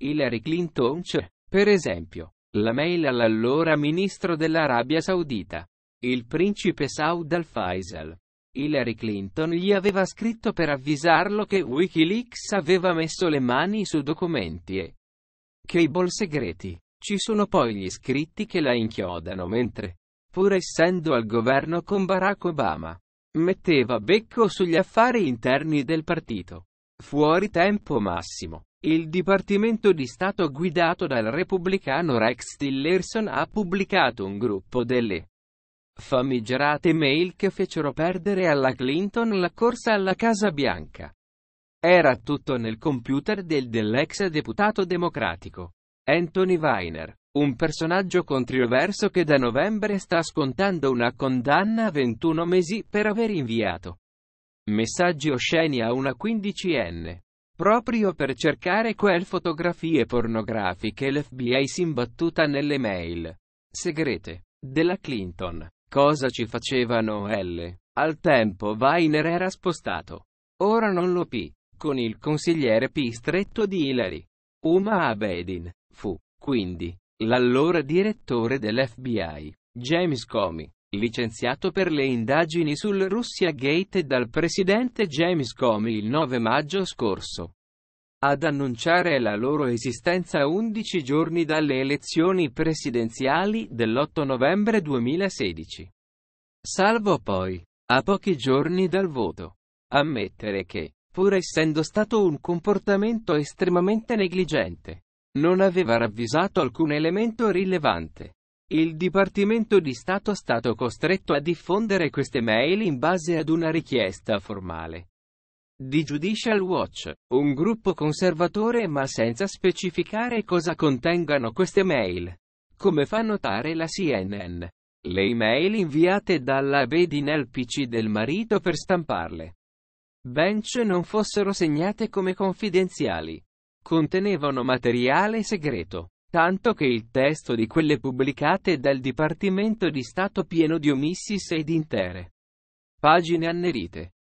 Hillary Clinton c'è, cioè, per esempio, la mail all'allora ministro dell'Arabia Saudita, il principe Saud al-Faisal. Hillary Clinton gli aveva scritto per avvisarlo che Wikileaks aveva messo le mani su documenti e cable segreti. Ci sono poi gli scritti che la inchiodano mentre, pur essendo al governo con Barack Obama, metteva becco sugli affari interni del partito. Fuori tempo massimo. Il Dipartimento di Stato guidato dal repubblicano Rex Tillerson ha pubblicato un gruppo delle famigerate mail che fecero perdere alla Clinton la corsa alla Casa Bianca. Era tutto nel computer del dell'ex deputato democratico Anthony Weiner, un personaggio controverso che da novembre sta scontando una condanna a 21 mesi per aver inviato messaggi osceni a una quindicenne. Proprio per cercare quelle fotografie pornografiche l'FBI si imbattuta nelle mail segrete della Clinton. Cosa ci facevano L? Al tempo Weiner era spostato. Ora non lo P, con il consigliere P stretto di Hillary. Uma Abedin fu, quindi, l'allora direttore dell'FBI, James Comey licenziato per le indagini sul Russia Gate dal presidente James Comey il 9 maggio scorso. Ad annunciare la loro esistenza 11 giorni dalle elezioni presidenziali dell'8 novembre 2016. Salvo poi, a pochi giorni dal voto, ammettere che, pur essendo stato un comportamento estremamente negligente, non aveva ravvisato alcun elemento rilevante il Dipartimento di Stato è stato costretto a diffondere queste mail in base ad una richiesta formale di Judicial Watch, un gruppo conservatore ma senza specificare cosa contengano queste mail. Come fa notare la CNN, le email inviate dalla Bedin al PC del marito per stamparle. Bench non fossero segnate come confidenziali. Contenevano materiale segreto tanto che il testo di quelle pubblicate dal Dipartimento di Stato pieno di omissis ed intere pagine annerite.